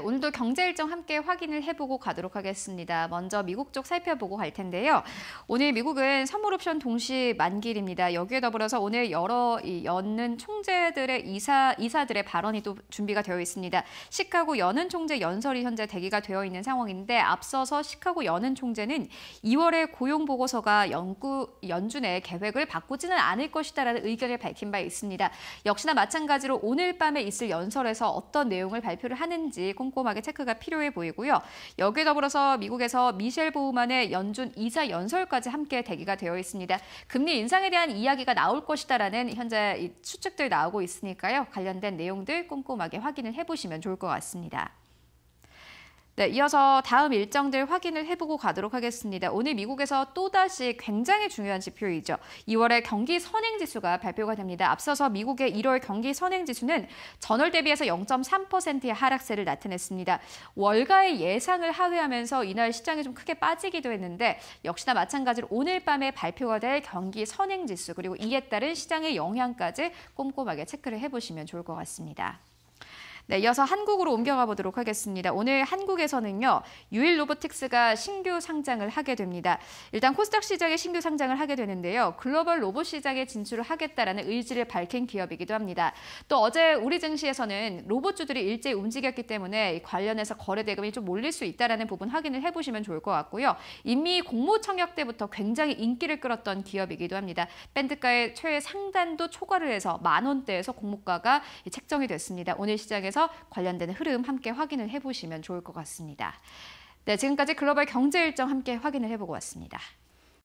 오늘도 경제 일정 함께 확인을 해보고 가도록 하겠습니다. 먼저 미국 쪽 살펴보고 갈 텐데요. 오늘 미국은 선물옵션 동시 만기일입니다. 여기에 더불어서 오늘 여러 이연는 총재들의 이사 이사들의 발언이 또 준비가 되어 있습니다. 시카고 여는 총재 연설이 현재 대기가 되어 있는 상황인데 앞서서 시카고 여는 총재는 2월에 고용 보고서가 연구 연준의 계획을 바꾸지는 않을 것이다라는 의견을 밝힌 바 있습니다. 역시나 마찬가지로 오늘 밤에 있을 연설에서 어떤 내용을 발표를 하는지 꼼꼼하게 체크가 필요해 보이고요. 여기에 더불어서 미국에서 미셸 보우만의 연준 이자 연설까지 함께 대기가 되어 있습니다. 금리 인상에 대한 이야기가 나올 것이다라는 현재 추측들 나오고 있으니까요. 관련된 내용들 꼼꼼하게 확인을 해보시면 좋을 것 같습니다. 네, 이어서 다음 일정들 확인을 해보고 가도록 하겠습니다. 오늘 미국에서 또다시 굉장히 중요한 지표이죠. 2월에 경기 선행지수가 발표가 됩니다. 앞서서 미국의 1월 경기 선행지수는 전월 대비해서 0.3%의 하락세를 나타냈습니다. 월가의 예상을 하회하면서 이날 시장이 좀 크게 빠지기도 했는데 역시나 마찬가지로 오늘 밤에 발표가 될 경기 선행지수 그리고 이에 따른 시장의 영향까지 꼼꼼하게 체크를 해보시면 좋을 것 같습니다. 네, 이어서 한국으로 옮겨가 보도록 하겠습니다. 오늘 한국에서는요, 유일 로보틱스가 신규 상장을 하게 됩니다. 일단 코스닥 시장에 신규 상장을 하게 되는데요. 글로벌 로봇 시장에 진출을 하겠다라는 의지를 밝힌 기업이기도 합니다. 또 어제 우리 증시에서는 로봇주들이 일제히 움직였기 때문에 관련해서 거래 대금이 좀 몰릴 수 있다라는 부분 확인을 해보시면 좋을 것 같고요. 이미 공모 청약 때부터 굉장히 인기를 끌었던 기업이기도 합니다. 밴드가의 최상단도 초과를 해서 만 원대에서 공모가가 책정이 됐습니다. 오늘 시장에서 보면서 관련된 흐름 함께 확인을 해보시면 좋을 것 같습니다. 네, 지금까지 글로벌 경제 일정 함께 확인을 해보고 왔습니다.